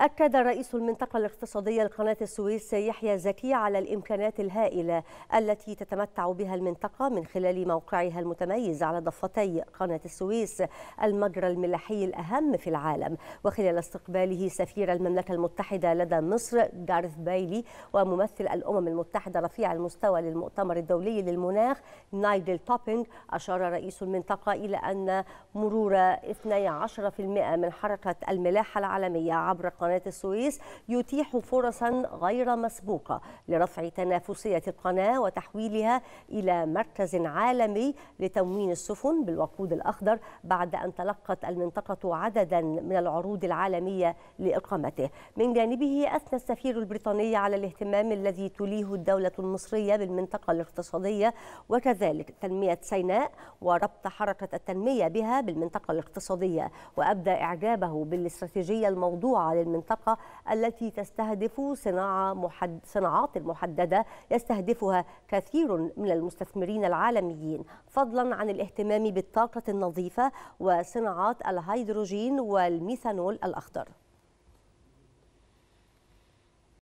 أكد رئيس المنطقة الاقتصادية لقناة السويس يحيى زكي على الإمكانات الهائلة التي تتمتع بها المنطقة من خلال موقعها المتميز على ضفتي قناة السويس المجرى الملاحي الأهم في العالم وخلال استقباله سفير المملكة المتحدة لدى مصر جارث بايلي وممثل الأمم المتحدة رفيع المستوى للمؤتمر الدولي للمناخ نايدل توبينج أشار رئيس المنطقة إلى أن مرور 12% من حركة الملاحة العالمية عبر قناة قناة السويس يتيح فرصا غير مسبوقة لرفع تنافسية القناة وتحويلها إلى مركز عالمي لتموين السفن بالوقود الأخضر بعد أن تلقت المنطقة عددا من العروض العالمية لإقامته من جانبه أثنى السفير البريطاني على الاهتمام الذي تليه الدولة المصرية بالمنطقة الاقتصادية وكذلك تنمية سيناء وربط حركة التنمية بها بالمنطقة الاقتصادية وأبدى إعجابه بالاستراتيجية الموضوعة للمنطقة المنطقة التي تستهدف صناعة محد... صناعات محددة يستهدفها كثير من المستثمرين العالميين فضلا عن الاهتمام بالطاقة النظيفة وصناعات الهيدروجين والميثانول الأخضر